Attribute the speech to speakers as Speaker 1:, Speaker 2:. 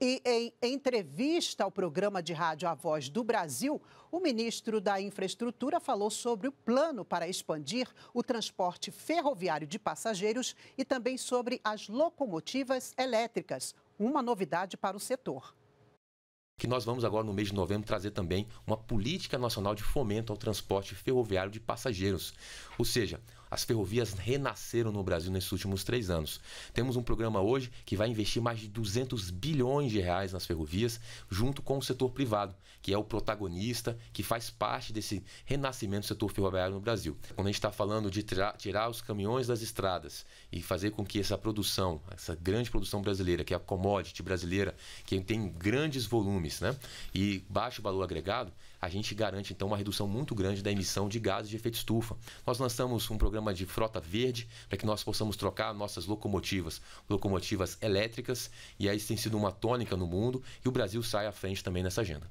Speaker 1: E em entrevista ao programa de rádio A Voz do Brasil, o ministro da Infraestrutura falou sobre o plano para expandir o transporte ferroviário de passageiros e também sobre as locomotivas elétricas, uma novidade para o setor
Speaker 2: que nós vamos agora no mês de novembro trazer também uma política nacional de fomento ao transporte ferroviário de passageiros. Ou seja, as ferrovias renasceram no Brasil nesses últimos três anos. Temos um programa hoje que vai investir mais de 200 bilhões de reais nas ferrovias, junto com o setor privado, que é o protagonista, que faz parte desse renascimento do setor ferroviário no Brasil. Quando a gente está falando de tirar os caminhões das estradas e fazer com que essa produção, essa grande produção brasileira, que é a commodity brasileira, que tem grandes volumes né, e baixo valor agregado, a gente garante então uma redução muito grande da emissão de gases de efeito estufa. Nós lançamos um programa programa de frota verde para que nós possamos trocar nossas locomotivas, locomotivas elétricas, e aí isso tem sido uma tônica no mundo e o Brasil sai à frente também nessa agenda.